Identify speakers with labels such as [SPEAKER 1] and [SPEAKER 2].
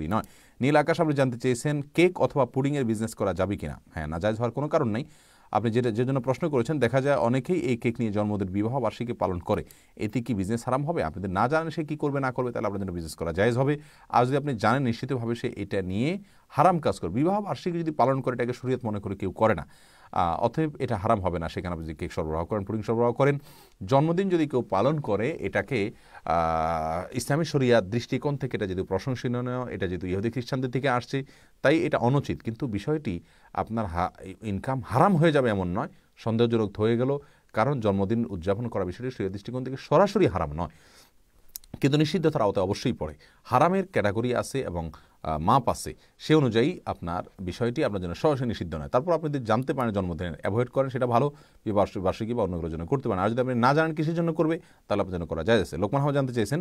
[SPEAKER 1] বিক্রি নয় নীল আকাশ আপনি জানতে চেয়েছেন কেক অথবা পুডিংয়ের বিজনেস করা যাবে কিনা হ্যাঁ না জায়জ হওয়ার কোনো কারণ নেই আপনি যেটা যে জন্য প্রশ্ন করেছেন দেখা যায় অনেকেই এই কেক নিয়ে জন্মদিন বিবাহ বার্ষিকী পালন করে এতে কি বিজনেস হারাম হবে আপনাদের না জানেন সে কী করবে না করবে তাহলে আপনার জন্য বিজনেস করা যায়জ হবে আর যদি আপনি জানেন নিশ্চিতভাবে সে এটা নিয়ে হারাম কাজ করবে বিবাহ বার্ষিকী যদি পালন করে এটাকে শরীয়ত মনে করে কেউ করে না অতএব এটা হারাম হবে না সেখানে আপনি যদি কেক সরবরাহ করেন পুডিং সরবরাহ করেন জন্মদিন যদি কেউ পালন করে এটাকে ইসলামী শরিয়ার দৃষ্টিকোণ থেকে এটা যেহেতু প্রশংসনীয় এটা যেহেতু ইহুদি খ্রিস্টানদের থেকে আসছে তাই এটা অনুচিত কিন্তু বিষয়টি আপনার ইনকাম হারাম হয়ে যাবে এমন নয় সন্দেহজনক হয়ে গেল কারণ জন্মদিন উদযাপন করা বিষয়টি শরীয় দৃষ্টিকোণ থেকে সরাসরি হারাম নয় কিন্তু নিষিদ্ধতার আওতায় অবশ্যই পড়ে হারামের ক্যাটাগরি আছে এবং মাপ আছে সে অনুযায়ী আপনার বিষয়টি আপনার জন্য সরাসরি নিষিদ্ধ নয় তারপর আপনি যদি জানতে পারেন জন্মদিন অ্যাভয়েড করেন সেটা ভালো বার্ষিকী বা অন্য জন্য করতে পারেন আর যদি আপনি না জানেন কিসের জন্য করবে তাহলে আপনার জন্য করা যায় আছে লোকমান হওয়া জানতে চেয়েছেন